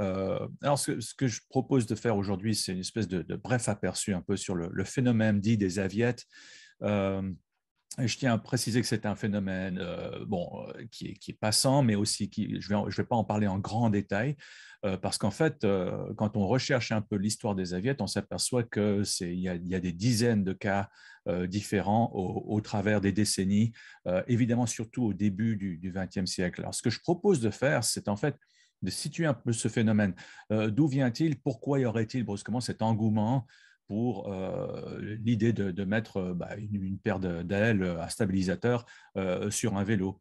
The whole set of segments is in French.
Euh, alors, ce, que je propose de faire aujourd'hui, c'est une espèce de, bref aperçu un peu sur le, phénomène dit des aviettes. Euh, je tiens à préciser que c'est un phénomène euh, bon, qui est, passant, mais aussi qui, je ne vais, pas en parler en grand détail, parce qu'en fait, quand on recherche un peu l'histoire des aviettes, on s'aperçoit qu'il y, a, y a des dizaines de cas différents au, au, travers des décennies, évidemment surtout au début du XXe siècle. Alors, ce que je propose de faire, c'est en fait de situer un peu ce phénomène. Euh, d'où vient-il Pourquoi y aurait-il brusquement cet engouement pour euh, l'idée de, mettre euh, bah, une, paire d'ailes, un stabilisateur sur un vélo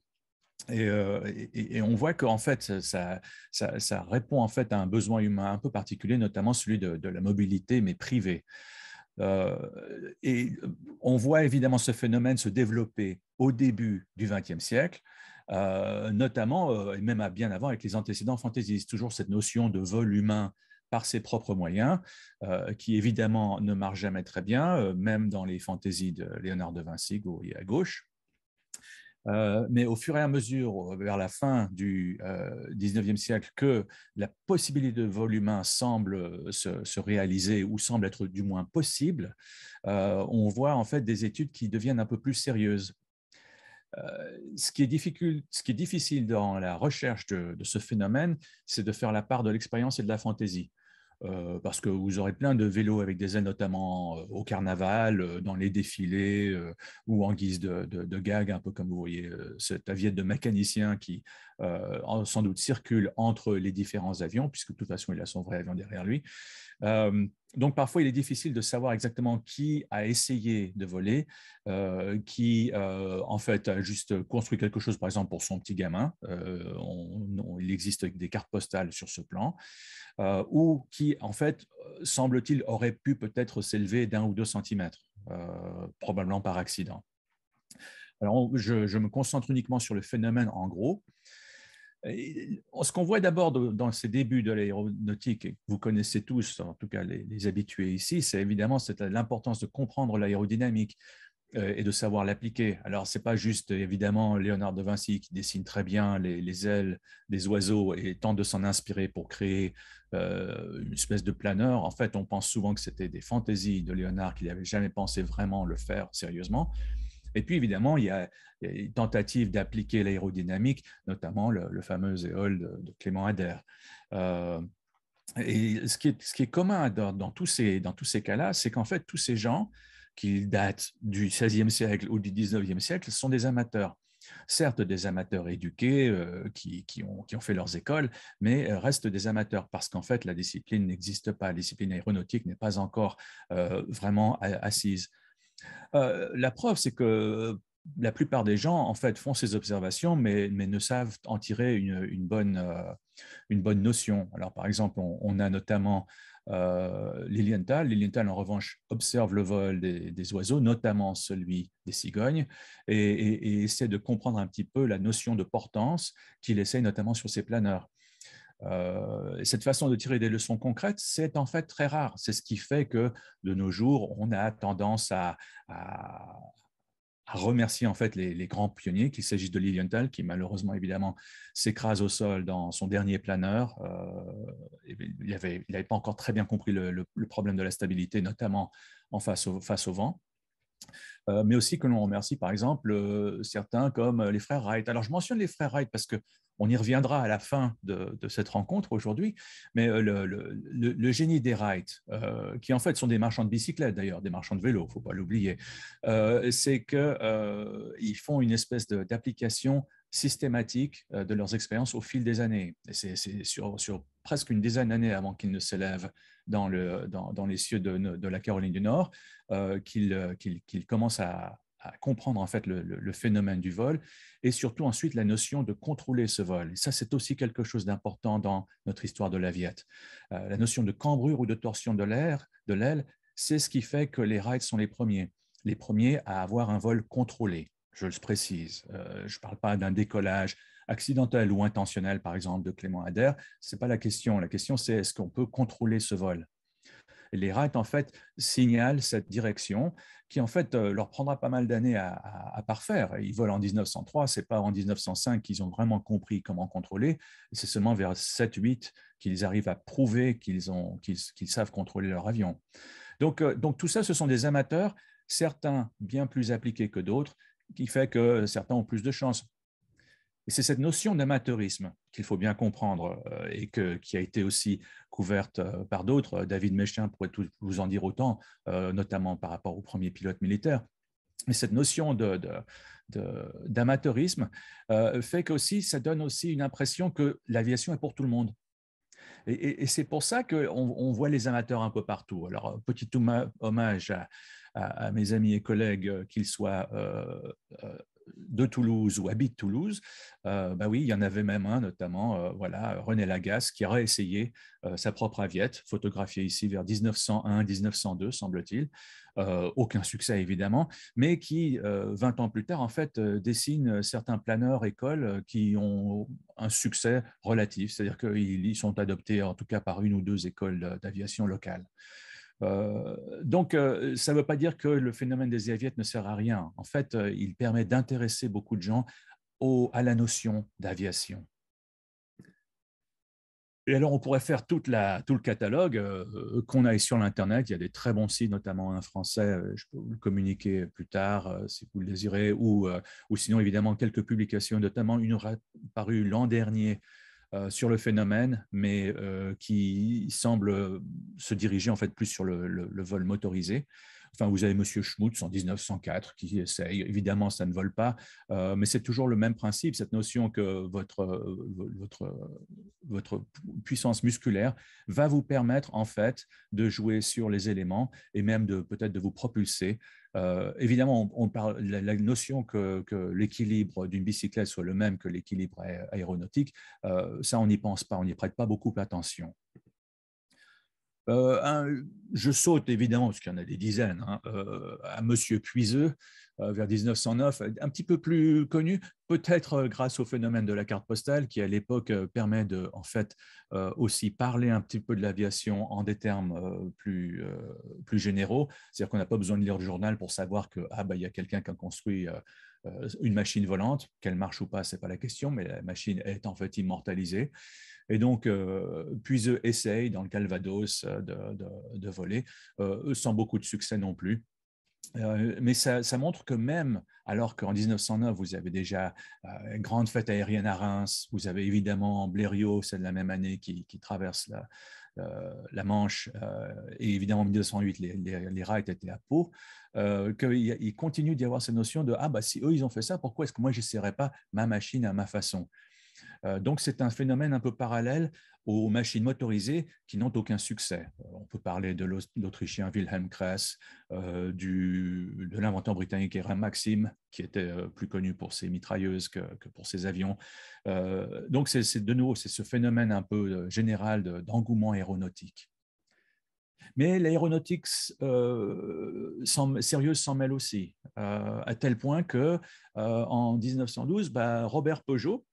et, on voit qu'en fait, ça, répond en fait à un besoin humain un peu particulier, notamment celui de, la mobilité, mais privée. et on voit évidemment ce phénomène se développer au début du XXe siècle, euh, notamment, euh, et même à bien avant, avec les antécédents fantaisistes, toujours cette notion de vol humain par ses propres moyens, euh, qui évidemment ne marche jamais très bien, même dans les fantaisies de Léonard de Vinci, et à gauche. mais au fur et à mesure, vers la fin du 19e siècle, que la possibilité de vol humain semble se, se réaliser ou semble être du moins possible, on voit en fait des études qui deviennent un peu plus sérieuses euh, ce, qui est difficile, ce qui est difficile dans la recherche de, ce phénomène, c'est de faire la part de l'expérience et de la fantaisie. Euh, parce que vous aurez plein de vélos avec des ailes, notamment euh, au carnaval, dans les défilés ou en guise de, gag, un peu comme vous voyez cet cette aviette de mécanicien qui sans doute circule entre les différents avions, puisque de toute façon il a son vrai avion derrière lui donc parfois, il est difficile de savoir exactement qui a essayé de voler, euh, qui euh, en fait a juste construit quelque chose, par exemple pour son petit gamin. Euh, il existe des cartes postales sur ce plan, ou qui en fait semble-t-il aurait pu peut-être s'élever d'un ou deux centimètres, probablement par accident. Alors, je, me concentre uniquement sur le phénomène en gros. Euh, ce qu'on voit d'abord dans ces débuts de l'aéronautique, vous connaissez tous, en tout cas les, habitués ici, c'est évidemment l'importance de comprendre l'aérodynamique euh, et de savoir l'appliquer. Alors, ce n'est pas juste, évidemment, Léonard de Vinci qui dessine très bien les, ailes des oiseaux et tente de s'en inspirer pour créer euh, une espèce de planeur. En fait, on pense souvent que c'était des fantaisies de Léonard qu'il n'avait jamais pensé vraiment le faire sérieusement. Et puis, évidemment, il y a, une tentative d'appliquer l'aérodynamique, notamment le, fameux éole de, Clément Ader. Euh, et ce qui est, commun dans, tous ces, cas-là, c'est qu'en fait, tous ces gens qui datent du 16e siècle ou du 19e siècle sont des amateurs certes des amateurs éduqués euh, qui, ont, fait leurs écoles, mais restent des amateurs parce qu'en fait, la discipline n'existe pas. La discipline aéronautique n'est pas encore euh, vraiment assise. Euh, la preuve, c'est que euh, la plupart des gens, en fait, font ces observations, mais, ne savent en tirer euh, une, bonne, notion. Alors, par exemple, on, a notamment Lilienthal. Lilienthal, en revanche, observe le vol des, oiseaux, notamment celui des cigognes, et, et, essaie de comprendre un petit peu la notion de portance qu'il essaie notamment sur ses planeurs. Euh, cette façon de tirer des leçons concrètes, c'est en fait très rare. C'est ce qui fait que de nos jours, on a tendance à, remercier en fait les, grands pionniers, qu'il s'agisse de Lilienthal, qui malheureusement évidemment s'écrase au sol dans son dernier planeur. Euh, il n'avait il pas encore très bien compris le, problème de la stabilité, notamment en face au, face au vent. Euh, mais aussi que l'on remercie par exemple certains comme les frères Wright. Alors je mentionne les frères Wright parce que on y reviendra à la fin de, cette rencontre aujourd'hui, mais euh, le, génie des Wright, euh, qui en fait sont des marchands de bicyclettes d'ailleurs, des marchands de vélos, faut pas l'oublier, euh, c'est que ils font une espèce d'application systématique de leurs expériences au fil des années. C'est sur, sur, presque une dizaine d'années avant qu'ils ne s'élèvent dans, les cieux de, la Caroline du Nord qu'ils commencent à, à comprendre en fait le, phénomène du vol et surtout ensuite la notion de contrôler ce vol. ça, c'est aussi quelque chose d'important dans notre histoire de l'aviette. Euh, la notion de cambrure ou de torsion de l'air, de l'aile, c'est ce qui fait que les rides sont les premiers, les premiers à avoir un vol contrôlé. Je le précise, euh, je ne parle pas d'un décollage accidentel ou intentionnel, par exemple, de Clément Ader Ce n'est pas la question. La question, c'est est-ce qu'on peut contrôler ce vol les rats en fait, signalent cette direction qui, en fait, euh, leur prendra pas mal d'années à, parfaire. Ils volent en 1903, c'est pas en 1905 qu'ils ont vraiment compris comment contrôler, c'est seulement vers 7-8 qu'ils arrivent à prouver qu'ils savent contrôler leur avion. Donc, euh, donc, tout ça, ce sont des amateurs, certains bien plus appliqués que d'autres, qui fait que certains ont plus de chance. Et c'est cette notion d'amateurisme qu'il faut bien comprendre euh, et que, qui a été aussi couverte euh, par d'autres. Euh, David Méchin pourrait vous en dire autant, notamment par rapport au premier pilote militaire. Mais cette notion de, d'amateurisme fait que ça donne aussi une impression que l'aviation est pour tout le monde. Et, c'est pour ça qu'on on voit les amateurs un peu partout. Alors, petit hommage à, mes amis et collègues, qu'ils soient euh, de Toulouse ou habite Toulouse, euh, bah oui, il y en avait même un, notamment euh, voilà, René Lagasse, qui aurait essayé euh, sa propre aviette, photographiée ici vers 1901-1902, semble-t-il. Euh, aucun succès, évidemment, mais qui, 20 ans plus tard, en fait, dessine certains planeurs écoles qui ont un succès relatif, c'est-à-dire qu'ils y sont adoptés en tout cas par une ou deux écoles d'aviation locales. Euh, donc, euh, ça ne veut pas dire que le phénomène des aviettes ne sert à rien. En fait, euh, il permet d'intéresser beaucoup de gens à la notion d'aviation. Et alors, on pourrait faire toute tout le catalogue qu'on a sur l'Internet. Il y a des très bons sites, notamment un français, je peux vous le communiquer plus tard si vous le désirez, ou, ou sinon, évidemment, quelques publications, notamment une parue l'an dernier euh, sur le phénomène, mais euh, qui semble euh, se diriger en fait plus sur le, vol motorisé vous avez M. Schmutz en 1904 qui essaye. Évidemment, ça ne vole pas, euh, mais c'est toujours le même principe, cette notion que votre, euh, euh, votre, puissance musculaire va vous permettre, en fait, de jouer sur les éléments et même de peut-être de vous propulser. évidemment, on, parle la, notion que, l'équilibre d'une bicyclette soit le même que l'équilibre aéronautique. ça, on n'y pense pas, on n'y prête pas beaucoup d'attention. Euh, je saute évidemment, parce qu'il y en a des dizaines, hein, euh, à Monsieur Puiseux euh, vers 1909, un petit peu plus connu, peut-être grâce au phénomène de la carte postale qui à l'époque permet de, en fait, aussi parler un petit peu de l'aviation en des termes plus, plus généraux. C'est-à-dire qu'on n'a pas besoin de lire le journal pour savoir que ah bah y a quelqu'un qui a construit euh, une machine volante, qu'elle marche ou pas, n'est pas la question, mais la machine est en fait immortalisée. Et donc, euh, puis eux essayent dans le Calvados euh, de, voler, sans beaucoup de succès non plus. mais ça, montre que même alors qu'en 1909, vous avez déjà une grande fête aérienne à Reims, vous avez évidemment Blériot, c'est de la même année, qui traverse la, euh, la Manche euh, et évidemment en 1908 les, les, rats étaient à Pau, euh, qu'il continue d'y avoir cette notion de ah bah, si eux ils ont fait ça, pourquoi est-ce que moi je serais pas ma machine à ma façon euh, donc c'est un phénomène un peu parallèle aux machines motorisées qui n'ont aucun succès. Euh, on peut parler de l'Autrichien Wilhelm Kress, euh, de l'inventeur britannique Hiram Maxim, qui était plus connu pour ses mitrailleuses que, pour ses avions. donc c'est de nouveau, c'est ce phénomène un peu général d'engouement aéronautique. Mais l'aéronautique sérieuse s'en mêle aussi, à tel point que en 1912, bah, Robert Peugeot,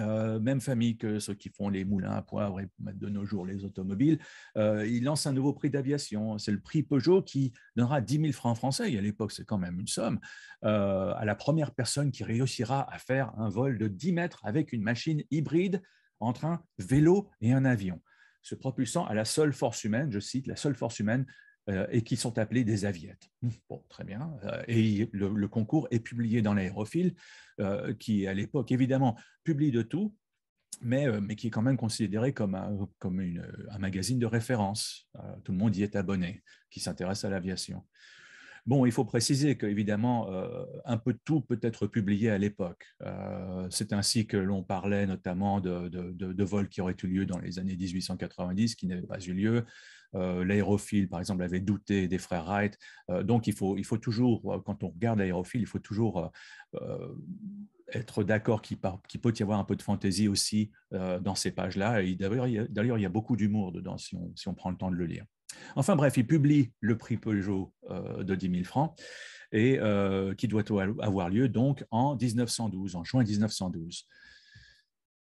euh, même famille que ceux qui font les moulins à poivre et de nos jours les automobiles. Euh, il lance un nouveau prix d'aviation. C'est le prix Peugeot qui donnera 10 000 francs français. Et à l'époque, c'est quand même une somme. Euh, à la première personne qui réussira à faire un vol de 10 mètres avec une machine hybride entre un vélo et un avion. Se propulsant à la seule force humaine, je cite, la seule force humaine euh, et qui sont appelés des aviettes. Hum, bon, très bien. Euh, et le, concours est publié dans l'aérophile, euh, qui à l'époque, évidemment, publie de tout, mais, qui est quand même considéré comme un magazine de référence. tout le monde y est abonné, qui s'intéresse à l'aviation. Bon, il faut préciser qu'évidemment, euh, un peu de tout peut être publié à l'époque. Euh, c'est ainsi que l'on parlait notamment de, de, vols qui auraient eu lieu dans les années 1890, qui n'avaient pas eu lieu. Euh, l'aérophile, par exemple, avait douté des frères Wright. donc, il faut, il faut toujours, quand on regarde l'aérophile, il faut toujours être d'accord qu'il peut y avoir un peu de fantaisie aussi dans ces pages-là. Et d'ailleurs, il, il y a beaucoup d'humour dedans si on, si on prend le temps de le lire. Enfin bref, il publie le prix Peugeot euh, de 10 000 francs et euh, qui doit avoir lieu donc en 1912, en juin 1912.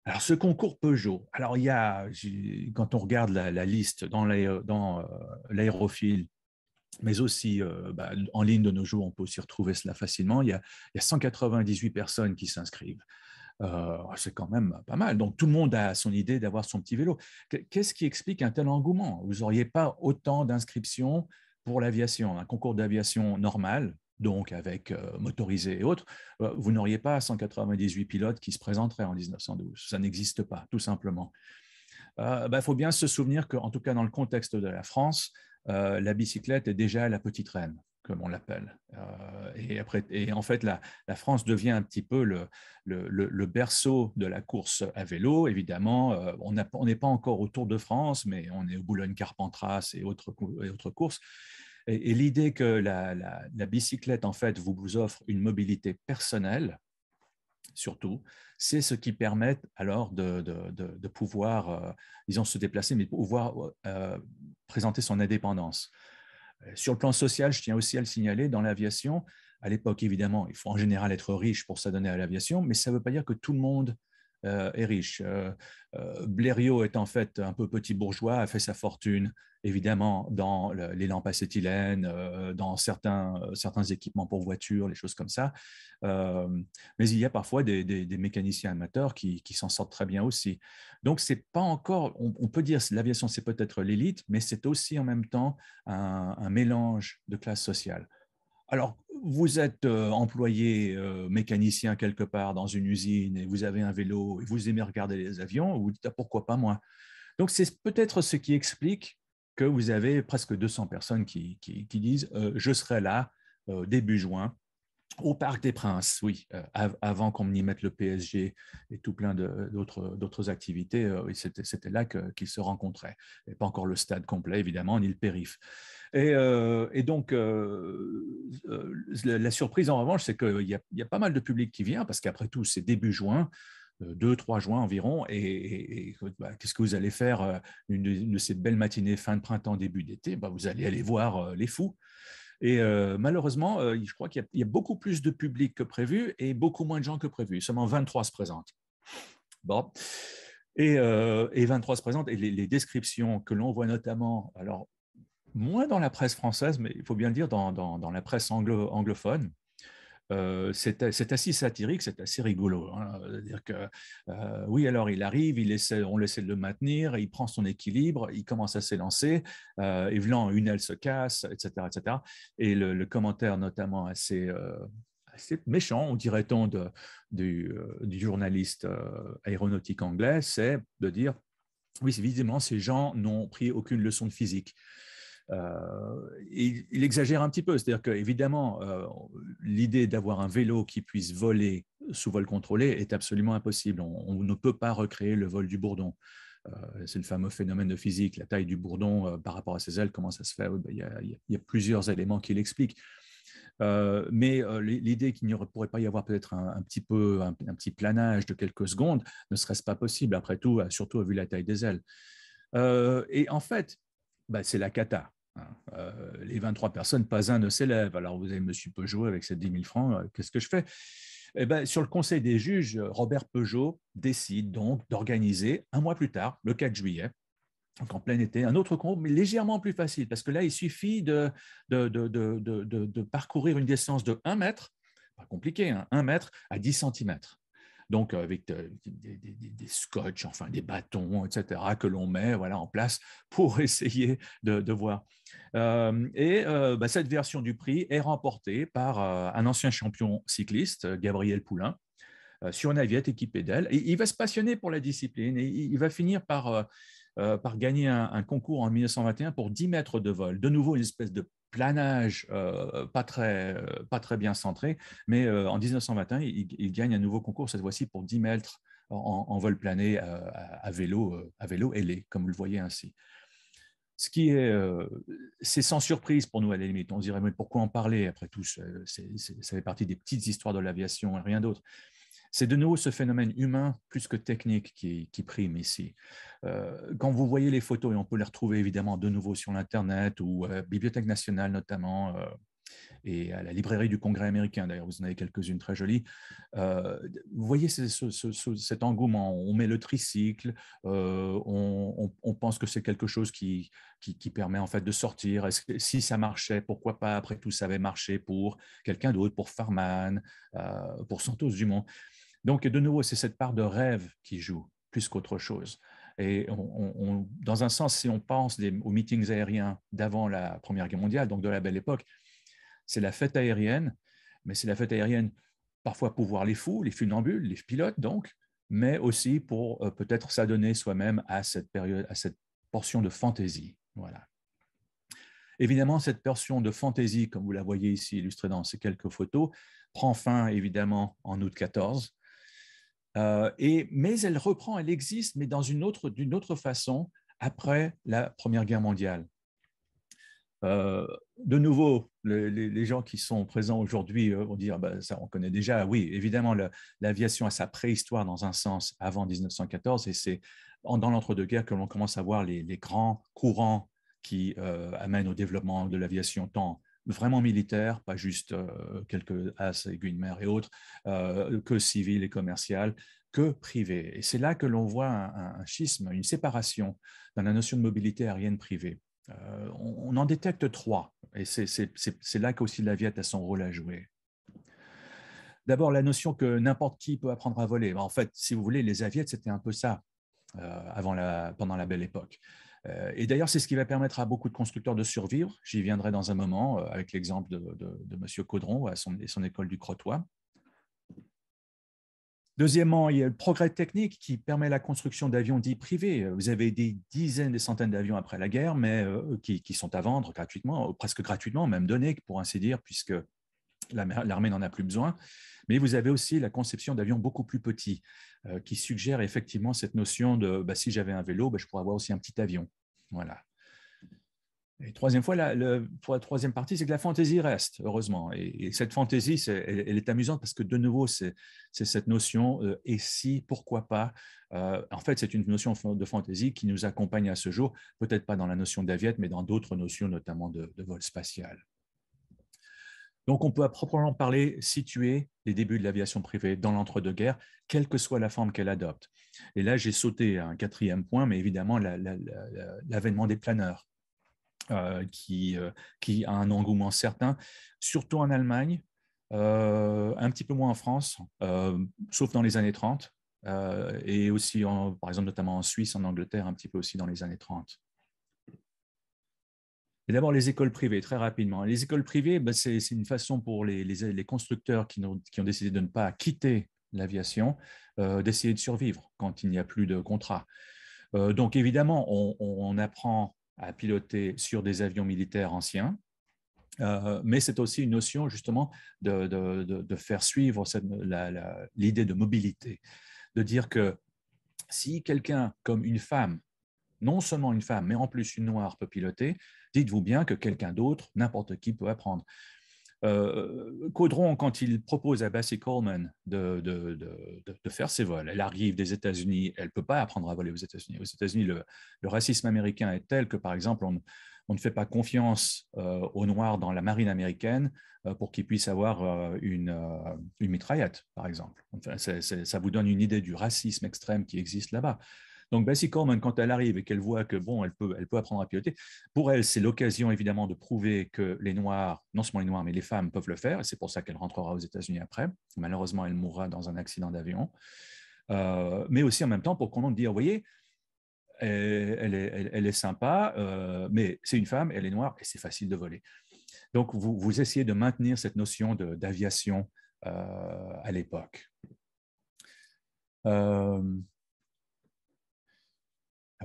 Alors, ce concours Peugeot, alors il y a, quand on regarde la, liste dans euh, l'aérophile, mais aussi bah, en ligne de nos jours, on peut aussi retrouver cela facilement, il y a, il y a 198 personnes qui s'inscrivent c'est quand même pas mal. Donc tout le monde a son idée d'avoir son petit vélo. Qu'est-ce qui explique un tel engouement Vous n'auriez pas autant d'inscriptions pour l'aviation, un concours d'aviation normal, donc avec motorisé et autres, vous n'auriez pas 198 pilotes qui se présenteraient en 1912. Ça n'existe pas, tout simplement. Il bah, faut bien se souvenir qu'en tout cas dans le contexte de la France, la bicyclette est déjà la petite reine comme on l'appelle. Euh, et, après, et en fait, la, France devient un petit peu le, berceau de la course à vélo. Évidemment, euh, on n'est pas encore au Tour de France, mais on est au Boulogne-Carpentras et autres, et courses. Et, l'idée que la, bicyclette, en fait, vous, vous offre une mobilité personnelle, surtout, c'est ce qui permet alors de, pouvoir, euh, disons, se déplacer, mais pouvoir présenter son indépendance. Euh, sur le plan social, je tiens aussi à le signaler, dans l'aviation, à l'époque, évidemment, il faut en général être riche pour s'adonner à l'aviation, mais ça ne veut pas dire que tout le monde euh, est riche. Euh, euh, Blériot est en fait un peu petit bourgeois, a fait sa fortune évidemment dans les lampes acétylènes, dans certains, équipements pour voitures, les choses comme ça. mais il y a parfois des, mécaniciens amateurs qui, s'en sortent très bien aussi. Donc, c'est pas encore, on, peut dire, l'aviation, c'est peut-être l'élite, mais c'est aussi en même temps un, un mélange de classes sociales. Alors, vous êtes euh, employé euh, mécanicien quelque part dans une usine et vous avez un vélo et vous aimez regarder les avions, vous dites ah, pourquoi pas moi Donc, c'est peut-être ce qui explique que vous avez presque 200 personnes qui, disent euh, je serai là début juin au Parc des Princes, oui, euh, avant qu'on y mette le PSG et tout plein d'autres activités, euh, c'était là qu'ils se rencontraient. Et pas encore le stade complet, évidemment, ni le périph. Et, euh, donc, la surprise, en revanche, c'est qu'il y, a pas mal de public qui vient, parce qu'après tout, c'est début juin. 2-3 juin environ, et, bah, qu'est-ce que vous allez faire une, de ces belles matinées fin de printemps, début d'été bah, Vous allez aller voir les fous. Et euh, malheureusement, euh, je crois qu'il y, a beaucoup plus de public que prévu et beaucoup moins de gens que prévu. Seulement 23 se présentent. Bon. Et, 23 euh, se présentent. Et les, descriptions que l'on voit notamment, alors moins dans la presse française, mais il faut bien le dire, dans, la presse anglophone, euh, c'est assez satirique, c'est assez rigolo. Hein. -dire que, euh, oui, alors il arrive, il on essaie de le maintenir, il prend son équilibre, il commence à s'élancer, euh, et voulant une aile se casse, etc. etc. Et le, commentaire notamment assez... méchant, on dirait-on, du, journaliste aéronautique anglais, c'est de dire, oui, évidemment, ces gens n'ont pris aucune leçon de physique. Euh, il, exagère un petit peu, c'est-à-dire qu'évidemment, euh, l'idée d'avoir un vélo qui puisse voler sous vol contrôlé est absolument impossible. On, ne peut pas recréer le vol du bourdon. Euh, c'est le fameux phénomène de physique, la taille du bourdon par rapport à ses ailes, comment ça se fait Il y, a plusieurs éléments qui l'expliquent. mais l'idée qu'il ne pourrait pas y avoir peut-être un, petit peu un, petit planage de quelques secondes ne serait-ce pas possible après tout, surtout vu la taille des ailes. et en fait, bah, c'est la cata. Hein. Euh, les 23 personnes, pas un ne s'élève. Alors vous avez M. Peugeot avec ses 10 000 francs, euh, qu'est-ce que je fais eh bien, Sur le conseil des juges, Robert Peugeot décide donc d'organiser un mois plus tard, le 4 juillet, donc en plein été, un autre concours, mais légèrement plus facile, parce que là, il suffit de, de, parcourir une distance de 1 mètre, pas compliqué, 1 hein, mètre à 10 cm donc euh, avec euh, des, des, des, scotch, enfin des bâtons, etc., que l'on met voilà, en place pour essayer de, voir. Euh, et bah, cette version du prix est remportée par un ancien champion cycliste, Gabriel Poulain, sur une aviette équipée d'elle. Et il va se passionner pour la discipline et il va finir par, gagner un, un, concours en 1921 pour 10 mètres de vol. De nouveau, une espèce de planage euh, pas, très, pas très bien centré, mais euh, en 1921, il, il, gagne un nouveau concours, cette fois-ci pour 10 mètres en, vol plané euh, à, vélo, à vélo ailé, comme vous le voyez ainsi. Ce qui est, c'est sans surprise pour nous à la limite. On dirait, mais pourquoi en parler Après tout, ça fait partie des petites histoires de l'aviation, et rien d'autre. C'est de nouveau ce phénomène humain plus que technique qui, prime ici. Euh, quand vous voyez les photos, et on peut les retrouver évidemment de nouveau sur l'Internet ou Bibliothèque nationale notamment, euh, et à la librairie du Congrès américain, d'ailleurs, vous en avez quelques-unes très jolies. Euh, vous voyez cet engouement, on met le tricycle, on, pense que c'est quelque chose qui, permet en fait de sortir. si ça marchait, pourquoi pas Après tout, ça avait marché pour quelqu'un d'autre, pour Farman, pour Santos Dumont. Donc, de nouveau, c'est cette part de rêve qui joue plus qu'autre chose. Et dans un sens, si on pense aux meetings aériens d'avant la Première Guerre mondiale, donc de la Belle Époque, c'est la fête aérienne, mais c'est la fête aérienne parfois pour voir les fous, les funambules, les pilotes donc, mais aussi pour euh, peut-être s'adonner soi-même à cette période, à cette portion de fantaisie. Voilà. Évidemment, cette portion de fantaisie, comme vous la voyez ici illustrée dans ces quelques photos, prend fin évidemment en août 14 euh, mais elle reprend, elle existe, mais dans une autre, d'une autre façon après la Première Guerre mondiale. Euh, de nouveau, les, gens qui sont présents aujourd'hui euh, vont dire, bah, ça on connaît déjà, oui, évidemment, l'aviation a sa préhistoire dans un sens avant 1914, et c'est dans l'entre-deux-guerres que l'on commence à voir les, grands courants qui amènent au développement de l'aviation, tant vraiment militaire, pas juste euh, quelques As et mer et autres, euh, que civil et commercial, que privé. Et c'est là que l'on voit un, schisme, une séparation dans la notion de mobilité aérienne privée. Euh, on, en détecte trois, et c'est là qu'aussi l'Aviat a son rôle à jouer. D'abord, la notion que n'importe qui peut apprendre à voler. En fait, si vous voulez, les aviettes, c'était un peu ça. avant la, pendant la Belle Époque. Euh, et d'ailleurs, c'est ce qui va permettre à beaucoup de constructeurs de survivre. J'y viendrai dans un moment euh, avec l'exemple de, de, M. Caudron et son école du Crotoy. Deuxièmement, il y a le progrès technique qui permet la construction d'avions dits privés. Vous avez des dizaines, des centaines d'avions après la guerre, mais euh, qui, sont à vendre gratuitement, presque gratuitement, même donnés, pour ainsi dire, puisque l'armée n'en a plus besoin. Mais vous avez aussi la conception d'avions beaucoup plus petits euh, qui suggère effectivement cette notion de bah, si j'avais un vélo, bah, je pourrais avoir aussi un petit avion. Voilà. Et troisième fois, la, troisième partie, c'est que la fantaisie reste, heureusement. Et, cette fantaisie, elle, est amusante parce que de nouveau, c'est cette notion euh, et si, pourquoi pas. Euh, en fait, c'est une notion de fantaisie qui nous accompagne à ce jour, peut-être pas dans la notion d'aviette, mais dans d'autres notions, notamment de vol spatial. Donc on peut à proprement parler situer les débuts de l'aviation privée dans l'entre-deux-guerres, quelle que soit la forme qu'elle adopte. Et là, j'ai sauté à un quatrième point, mais évidemment, l'avènement des planeurs, euh, euh, qui, a un engouement certain, surtout en Allemagne, euh, un petit peu moins en France, sauf dans les années 30, et aussi, par exemple, notamment en Suisse, en Angleterre, un petit peu aussi dans les années 30 d'abord, les écoles privées, très rapidement. Les écoles privées, bah, c'est une façon pour les, constructeurs qui ont, décidé de ne pas quitter l'aviation euh, d'essayer de survivre quand il n'y a plus de contrat. Euh, donc, évidemment, on, apprend à piloter sur des avions militaires anciens. Euh, mais c'est aussi une notion justement de faire suivre l'idée de mobilité, de dire que si quelqu'un comme une femme non seulement une femme, mais en plus une noire peut piloter, dites-vous bien que quelqu'un d'autre, n'importe qui, peut apprendre. Euh, Caudron, quand il propose à Bessie Coleman de, faire ses vols, elle arrive des États-Unis, elle ne peut pas apprendre à voler aux États-Unis. Aux États-Unis, le, racisme américain est tel que, par exemple, on, ne fait pas confiance euh, aux Noirs dans la marine américaine euh, pour qu'ils puissent avoir une, mitraillette, par exemple. ça vous donne une idée du racisme extrême qui existe là-bas. Donc Bessie Corman, quand elle arrive et qu'elle voit que bon, elle peut, elle peut apprendre à piloter, pour elle, c'est l'occasion évidemment de prouver que les Noirs, non seulement les Noirs, mais les femmes peuvent le faire. Et c'est pour ça qu'elle rentrera aux États-Unis après. Malheureusement, elle mourra dans un accident d'avion. Euh, mais aussi en même temps pour qu'on en dise, vous voyez, elle, est, elle, est sympa, euh, mais c'est une femme, elle est noire et c'est facile de voler. Donc, vous, vous, essayez de maintenir cette notion d'aviation euh, à l'époque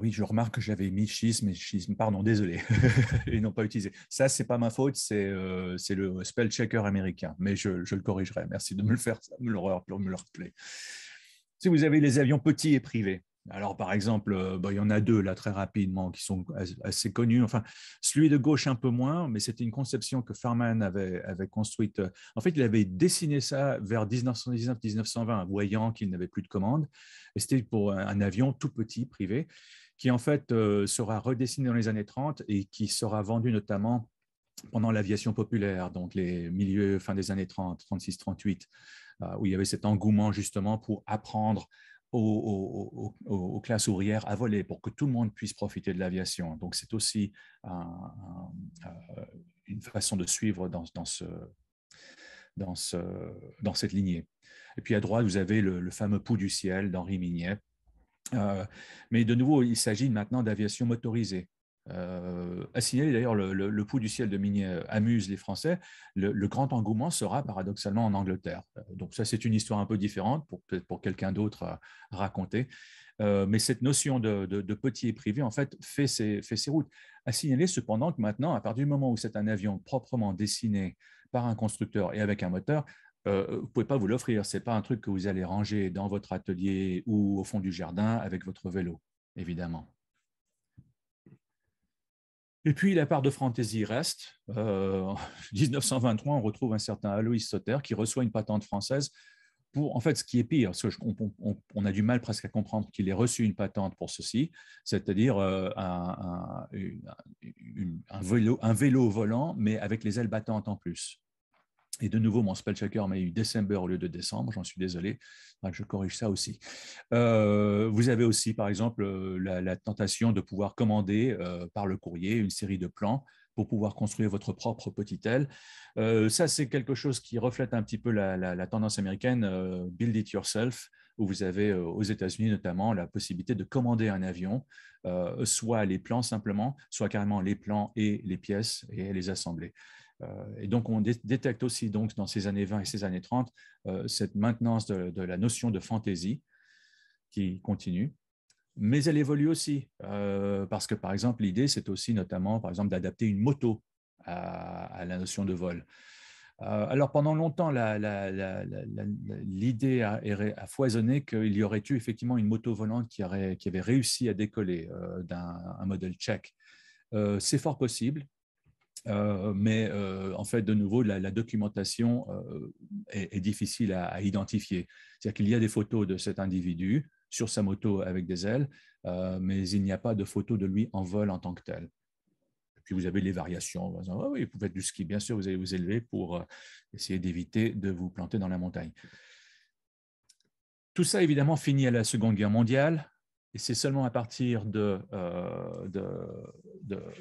oui, je remarque que j'avais mis schisme et schisme. Pardon, désolé. Ils n'ont pas utilisé. Ça, c'est pas ma faute, euh, c'est le spell checker américain. Mais je, je, le corrigerai. Merci de me le faire, me pour me le rappeler. Si vous avez les avions petits et privés, alors par exemple, euh, bah, il y en a deux là très rapidement qui sont assez connus. Enfin, celui de gauche un peu moins, mais c'était une conception que Farman avait, avait construite. En fait, il avait dessiné ça vers 1919-1920, voyant qu'il n'avait plus de commandes. Et c'était pour un avion tout petit privé qui en fait euh, sera redessiné dans les années 30 et qui sera vendu notamment pendant l'aviation populaire, donc les milieux fin des années 30, 36, 38, où il y avait cet engouement justement pour apprendre aux, classes ouvrières à voler pour que tout le monde puisse profiter de l'aviation. Donc c'est aussi euh, une façon de suivre dans, dans, ce, dans, ce, dans cette lignée. Et puis à droite, vous avez le, fameux Pou du ciel d'Henri Mignet, euh, mais de nouveau, il s'agit maintenant d'aviation motorisée. Euh, signaler d'ailleurs le, pouls du ciel de Minier euh, amuse les Français, le, grand engouement sera paradoxalement en Angleterre. Euh, donc ça, c'est une histoire un peu différente pour, pour quelqu'un d'autre à raconter. mais cette notion de, de, petit et privé, en fait, fait ses, fait ses routes. A signaler cependant que maintenant, à partir du moment où c'est un avion proprement dessiné par un constructeur et avec un moteur, euh, vous ne pouvez pas vous l'offrir. c'est pas un truc que vous allez ranger dans votre atelier ou au fond du jardin avec votre vélo, évidemment. Et puis, la part de fantaisie reste. Euh, en 1923, on retrouve un certain Alois Sauter qui reçoit une patente française pour, en fait, ce qui est pire, parce qu'on on, a du mal presque à comprendre qu'il ait reçu une patente pour ceci, c'est-à-dire euh, un, vélo, un vélo volant, mais avec les ailes battantes en plus. Et de nouveau, mon spell checker m'a eu décembre au lieu de décembre, j'en suis désolé, je corrige ça aussi. Euh, vous avez aussi, par exemple, euh, la, tentation de pouvoir commander euh, par le courrier une série de plans pour pouvoir construire votre propre petit aile. ça, c'est quelque chose qui reflète un petit peu la, la tendance américaine, build it yourself, où vous avez aux États-Unis notamment la possibilité de commander un avion, soit les plans simplement, soit carrément les plans et les pièces et les assembler. Euh, et donc, on détecte aussi donc, dans ces années 20 et ces années 30 euh, cette maintenance de, la notion de fantaisie qui continue. Mais elle évolue aussi, euh, parce que, par exemple, l'idée, c'est aussi notamment, par exemple, d'adapter une moto à, la notion de vol. alors, pendant longtemps, l'idée a, foisonné qu'il y aurait eu effectivement une moto volante qui, qui avait réussi à décoller d'un modèle tchèque. C'est fort possible, euh, mais euh, en fait, de nouveau, la, documentation euh, est, difficile à, identifier. C'est-à-dire qu'il y a des photos de cet individu sur sa moto avec des ailes, mais il n'y a pas de photos de lui en vol en tant que tel. Et puis vous avez les variations. Vous, pouvez ah oui, vous faites du ski, bien sûr, vous allez vous élever pour essayer d'éviter de vous planter dans la montagne. Tout ça, évidemment, finit à la Seconde Guerre mondiale. Et c'est seulement à partir de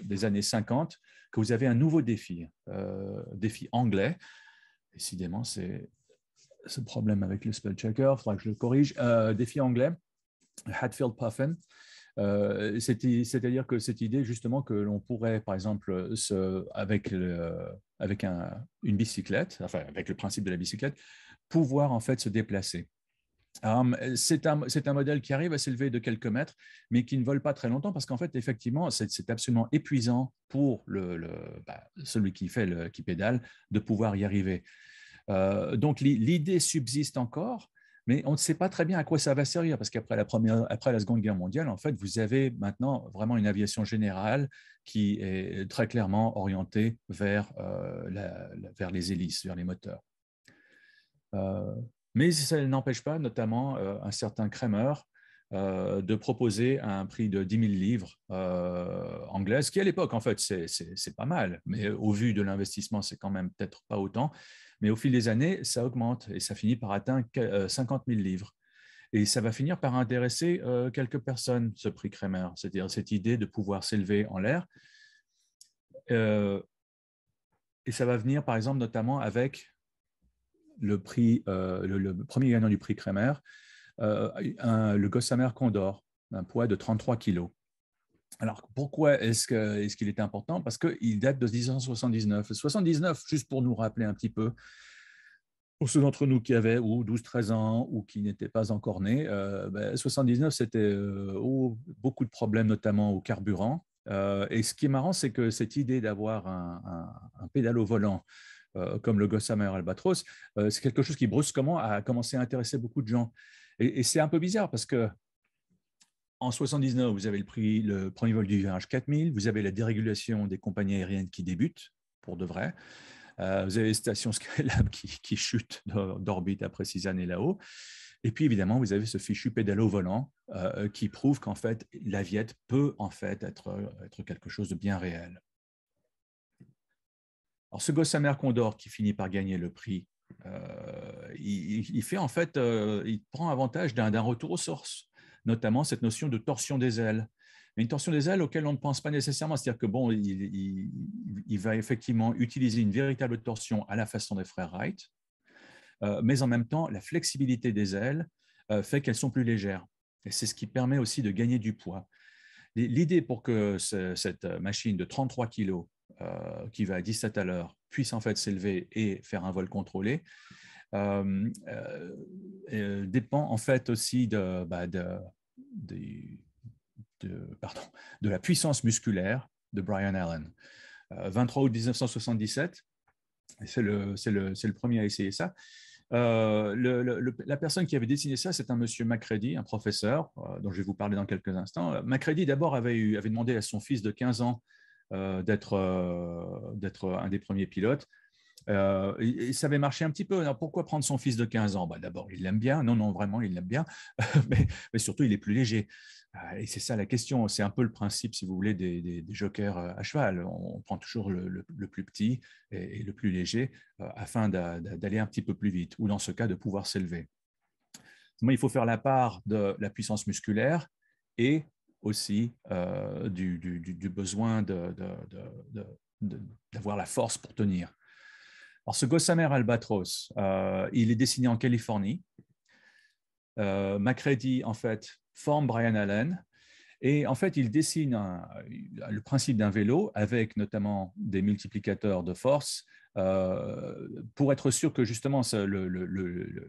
des années 50 que vous avez un nouveau défi, euh, défi anglais. Décidément, c'est ce problème avec le spell checker, il faudra que je le corrige. Euh, défi anglais, hadfield Puffin. Euh, c'est-à-dire que cette idée, justement, que l'on pourrait, par exemple, se, avec, le, avec une bicyclette, enfin, avec le principe de la bicyclette, pouvoir en fait se déplacer. Euh, c'est un, modèle qui arrive à s'élever de quelques mètres, mais qui ne vole pas très longtemps parce qu'en fait, effectivement, c'est absolument épuisant pour le, bah, celui qui, fait le, qui pédale de pouvoir y arriver. Euh, donc, l'idée subsiste encore, mais on ne sait pas très bien à quoi ça va servir parce qu'après la, la Seconde Guerre mondiale, en fait, vous avez maintenant vraiment une aviation générale qui est très clairement orientée vers, euh, vers les hélices, vers les moteurs. Mais ça n'empêche pas, notamment, euh, un certain Kramer euh, de proposer un prix de 10 000 livres euh, anglaises, qui à l'époque, en fait, c'est pas mal, mais au vu de l'investissement, c'est quand même peut-être pas autant. Mais au fil des années, ça augmente et ça finit par atteindre 50 000 livres. Et ça va finir par intéresser quelques personnes, ce prix Kramer, c'est-à-dire cette idée de pouvoir s'élever en l'air. et ça va venir, par exemple, notamment avec le, prix, euh, le, premier gagnant du prix Kremer, euh, le Gossamer Condor, un poids de 33 kg. Alors, pourquoi est-ce qu'il est, important Parce qu'il date de 1979. 79, juste pour nous rappeler un petit peu, pour ceux d'entre nous qui avaient ou 12-13 ans ou qui n'étaient pas encore nés, euh, 79, ben, c'était euh, beaucoup de problèmes, notamment au carburant. et ce qui est marrant, c'est que cette idée d'avoir un, un, un pédalo volant euh, comme le Gossamer Albatros, euh, c'est quelque chose qui brusquement a commencé à intéresser beaucoup de gens. Et, c'est un peu bizarre parce que en 79, vous avez le prix, le premier vol du VH4000, vous avez la dérégulation des compagnies aériennes qui débute pour de vrai. Euh, vous avez les stations Skylab qui, chutent d'orbite après six années là-haut. Et puis évidemment, vous avez ce fichu pédalo volant qui prouve qu'en fait, l'aviette peut en fait être quelque chose de bien réel. Alors, ce Gossamer Condor qui finit par gagner le prix, euh, il, fait en fait, euh, il prend avantage d'un retour aux sources, notamment cette notion de torsion des ailes. une torsion des ailes auquel on ne pense pas nécessairement, c'est-à-dire que bon, il, va effectivement utiliser une véritable torsion à la façon des frères Wright, euh, mais en même temps, la flexibilité des ailes fait qu'elles sont plus légères. Et c'est ce qui permet aussi de gagner du poids. L'idée pour que cette machine de 33 kg euh, qui va à 17 à l'heure puisse en fait s'élever et faire un vol contrôlé euh, euh, dépend en fait aussi de, bah, de, la puissance musculaire de Brian Allen. 23 août 1977, c'est le, le, le premier à essayer ça. la personne qui avait dessiné ça, c'est un monsieur Macready, un professeur dont je vais vous parler dans quelques instants. Macready, d'abord, avait, avait demandé à son fils de 15 ans euh, d'être, euh, d'être un des premiers pilotes. Euh, et, ça avait marché un petit peu. Alors, pourquoi prendre son fils de 15 ans bah, D'abord, il l'aime bien. Non, non, vraiment, il l'aime bien. mais, surtout, il est plus léger. Euh, et c'est ça la question. C'est un peu le principe, si vous voulez, des, jokers à cheval. On, prend toujours le, plus petit et, le plus léger afin d'aller un petit peu plus vite, ou dans ce cas, de pouvoir s'élever. Il faut faire la part de la puissance musculaire et aussi euh, du, du, du, besoin d'avoir la force pour tenir. Alors, ce Gossamer albatros, euh, il est dessiné en Californie. Euh, Macready, en fait, forme Brian Allen. Et en fait, il dessine le principe d'un vélo avec notamment des multiplicateurs de force euh, pour être sûr que justement le,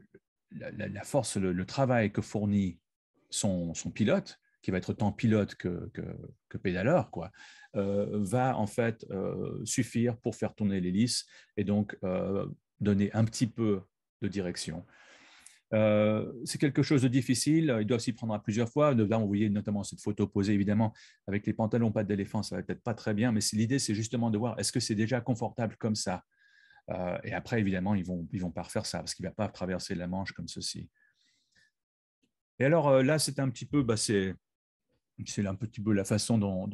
la, la, force, le, travail que fournit son, son pilote qui va être tant pilote que, que, pédaleur, quoi, euh, va en fait euh, suffire pour faire tourner l'hélice et donc euh, donner un petit peu de direction. c'est quelque chose de difficile. il doit s'y prendre à plusieurs fois. Là, vous voyez notamment cette photo posée, évidemment, avec les pantalons pas d'éléphant, ça va peut-être pas très bien, mais l'idée, c'est justement de voir est-ce que c'est déjà confortable comme ça. et après, évidemment, ils vont, ils vont pas refaire ça parce qu'il va pas traverser la Manche comme ceci. Et alors là, c'est un petit peu, bah, c'est c'est un petit peu la façon dont,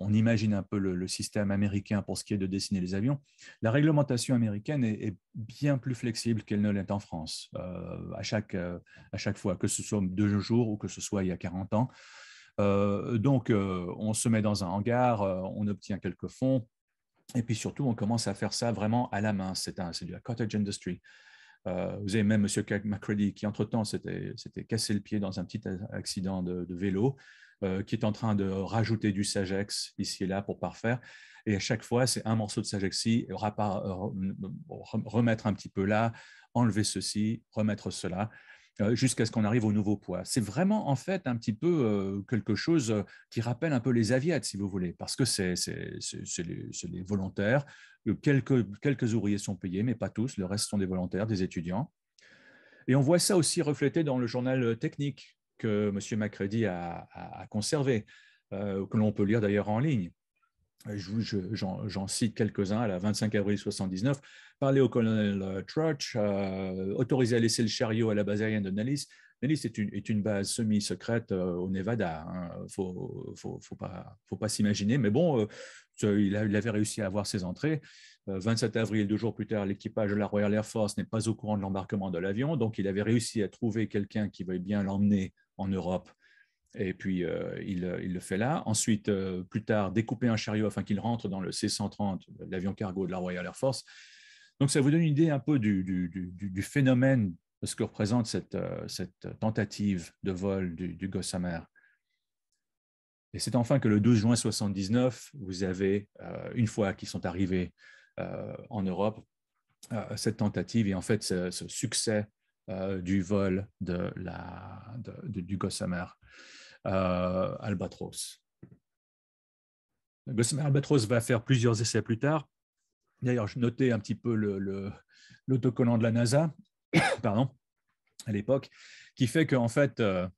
on, imagine un peu le, système américain pour ce qui est de dessiner les avions. La réglementation américaine est, bien plus flexible qu'elle ne l'est en France euh, euh, à, chaque, fois, que ce soit deux jours ou que ce soit il y a 40 ans. Euh, donc, on se met dans un hangar, on obtient quelques fonds, et puis surtout, on commence à faire ça vraiment à la main. C'est la « cottage industry. Euh, vous avez même M. McCready qui, entre-temps, s'était cassé le pied dans un petit accident de, vélo, euh, qui est en train de rajouter du Sagex ici et là pour parfaire. Et à chaque fois, c'est un morceau de Sagexi, euh, remettre un petit peu là, enlever ceci, remettre cela. Euh, jusqu'à ce qu'on arrive au nouveau poids. C'est vraiment en fait un petit peu euh, quelque chose euh, qui rappelle un peu les aviates, si vous voulez, parce que c'est les, volontaires. Quelques, quelques ouvriers sont payés, mais pas tous. Le reste sont des volontaires, des étudiants. Et on voit ça aussi reflété dans le journal technique que M. Macready a, conservé, que l'on peut lire d'ailleurs en ligne. Euh, j'en cite quelques-uns, à la 25 avril 79, parler au colonel euh, Trutch, euh, autorisé à laisser le chariot à la base aérienne de Nellis. Nellis est une, base semi-secrète au Nevada, il hein. ne faut, pas, faut pas s'imaginer, mais bon, il, il, avait réussi à avoir ses entrées. 27 avril, deux jours plus tard, l'équipage de la Royal Air Force n'est pas au courant de l'embarquement de l'avion, donc il avait réussi à trouver quelqu'un qui veuille bien l'emmener en Europe et puis, euh, euh, il, le fait là. Ensuite, euh, plus tard, découper un chariot afin qu'il rentre dans le C-130, l'avion cargo de la Royal Air Force. Donc, ça vous donne une idée un peu du, phénomène de ce que représente cette, tentative de vol du, Gossamer. Et c'est enfin que le 12 juin 1979, vous avez, une fois qu'ils sont arrivés en Europe, cette tentative et en fait ce succès euh, du vol de la, du Gossamer euh, Albatros. Gossamer Albatros va faire plusieurs essais plus tard. D'ailleurs, je notais un petit peu l'autocollant de la NASA, pardon, à l'époque, qui fait que en fait, euh,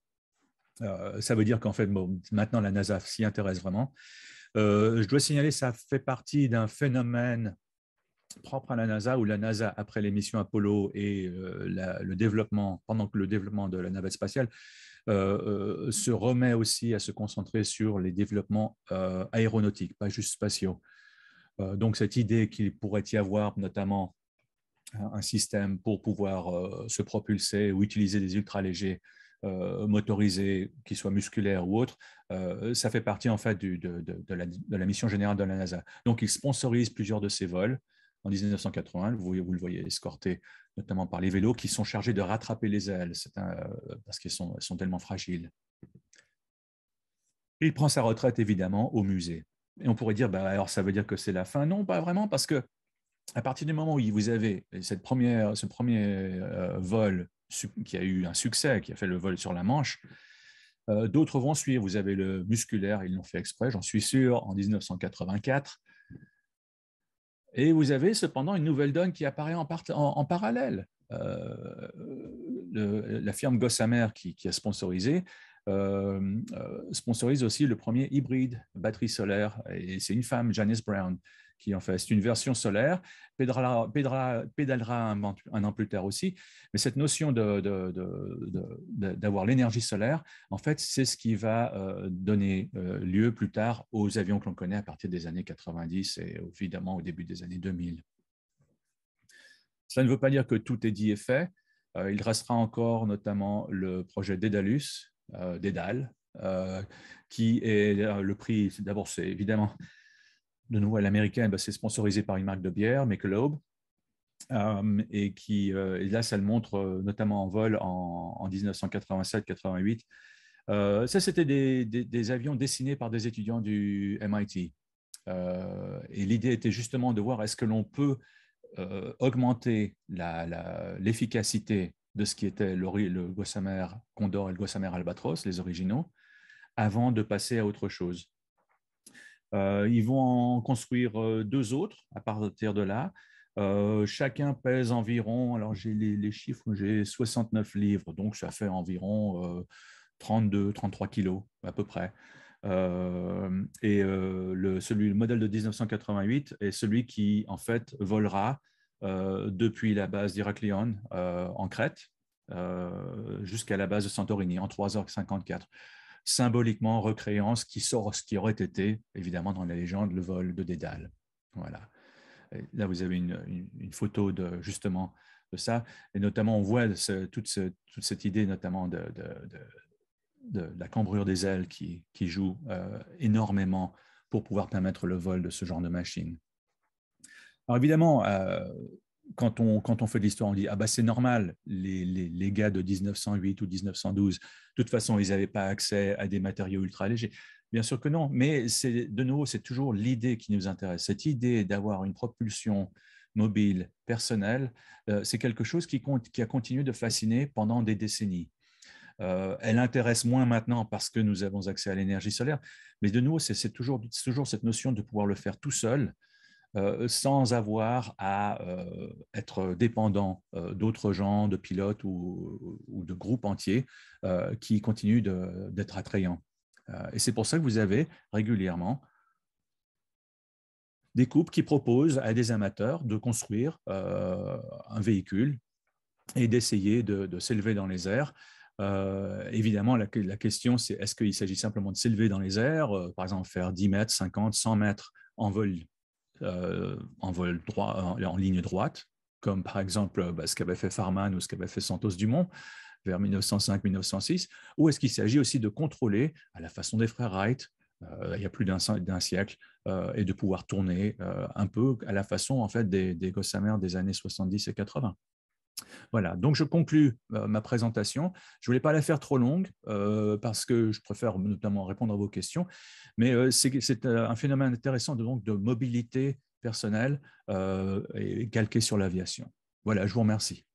ça veut dire qu'en fait, maintenant la NASA s'y intéresse vraiment. je dois signaler, ça fait partie d'un phénomène propre à la NASA où la NASA, après les missions Apollo et euh, le développement, pendant que le développement de la navette spatiale, euh, euh, se remet aussi à se concentrer sur les développements aéronautiques, pas juste spatiaux. donc cette idée qu'il pourrait y avoir notamment un système pour pouvoir se propulser ou utiliser des ultralégers motorisés, qu'ils soient musculaires ou autres, ça fait partie en fait de, la, de, la, mission générale de la NASA. Donc ils sponsorisent plusieurs de ces vols en 1981. Vous, vous, le voyez escorté notamment par les vélos qui sont chargés de rattraper les ailes euh, parce qu'elles sont, tellement fragiles. Il prend sa retraite évidemment au musée. Et on pourrait dire, bah, alors ça veut dire que c'est la fin. Non, pas vraiment, parce que à partir du moment où vous avez cette première, ce premier euh, vol qui a eu un succès, qui a fait le vol sur la Manche, euh, d'autres vont suivre. Vous avez le musculaire, ils l'ont fait exprès, j'en suis sûr, en 1984. Et vous avez cependant une nouvelle donne qui apparaît en, parallèle. Euh, la firme Gossamer qui, a sponsorisé euh, euh, sponsorise aussi le premier hybride batterie solaire, et c'est une femme, Janice Brown qui en fait c'est une version solaire, pédalera, un, an plus tard aussi. Mais cette notion d'avoir l'énergie solaire, en fait, c'est ce qui va euh, donner euh, lieu plus tard aux avions que l'on connaît à partir des années 90 et évidemment au début des années 2000. Cela ne veut pas dire que tout est dit et fait. Euh, il restera encore notamment le projet Dédalus, Dédale, qui est le prix, d'abord c'est évidemment de nouveau l'américain, l'américaine, bah, c'est sponsorisé par une marque de bière, Make euh, et qui euh, et là ça le montre euh, notamment en vol en, 1987-88. ça c'était des, avions dessinés par des étudiants du MIT et l'idée était justement de voir est-ce que l'on peut augmenter l'efficacité de ce qui était le, le, Gossamer Condor et le Gossamer Albatros, les originaux, avant de passer à autre chose. Euh, ils vont en construire euh, deux autres à partir de là. Euh, chacun pèse environ, alors j'ai les, chiffres, j'ai 69 livres, donc ça fait environ 32, 33 kilos à peu près. et le, modèle de 1988 est celui qui en fait volera depuis la base d'Héraclion en Crète jusqu'à la base de Santorini en 3h54 symboliquement recréant ce qui, sort, ce qui aurait été, évidemment, dans la légende, le vol de Dédale. Voilà. là, vous avez une, photo de justement de ça, et notamment on voit toute, cette idée, notamment de, de, la cambrure des ailes qui, joue euh, énormément pour pouvoir permettre le vol de ce genre de machine. Alors évidemment, euh, quand on, quand on fait de l'histoire, on dit Ah, bah, c'est normal, les, les, les, gars de 1908 ou 1912, de toute façon, ils n'avaient pas accès à des matériaux ultra légers. Bien sûr que non, mais c'est de nouveau, c'est toujours l'idée qui nous intéresse. Cette idée d'avoir une propulsion mobile, personnelle, euh, c'est quelque chose qui, qui a continué de fasciner pendant des décennies. Euh, elle intéresse moins maintenant parce que nous avons accès à l'énergie solaire, mais de nouveau, c'est toujours, toujours cette notion de pouvoir le faire tout seul euh, sans avoir à euh, être dépendant euh, d'autres gens, de pilotes ou, de groupes entiers qui continuent d'être attrayants. et c'est pour ça que vous avez régulièrement des couples qui proposent à des amateurs de construire un véhicule et d'essayer de, s'élever dans les airs. évidemment, la, question, c'est est-ce qu'il s'agit simplement de s'élever dans les airs, par exemple faire 10 mètres, 50, 100 mètres en vol euh, en vol droit, euh, en, ligne droite, comme par exemple euh, bah, ce qu'avait fait Farman ou ce qu'avait fait Santos Dumont vers 1905-1906, ou est-ce qu'il s'agit aussi de contrôler, à la façon des frères Wright, il y a plus d'un siècle, et de pouvoir tourner un peu à la façon en fait des, des des années 70 et 80 voilà, donc je conclue euh, ma présentation. Je ne voulais pas la faire trop longue euh, parce que je préfère notamment répondre à vos questions, mais euh, c'est un phénomène intéressant de, donc, de mobilité personnelle et calqué sur l'aviation. Voilà, je vous remercie.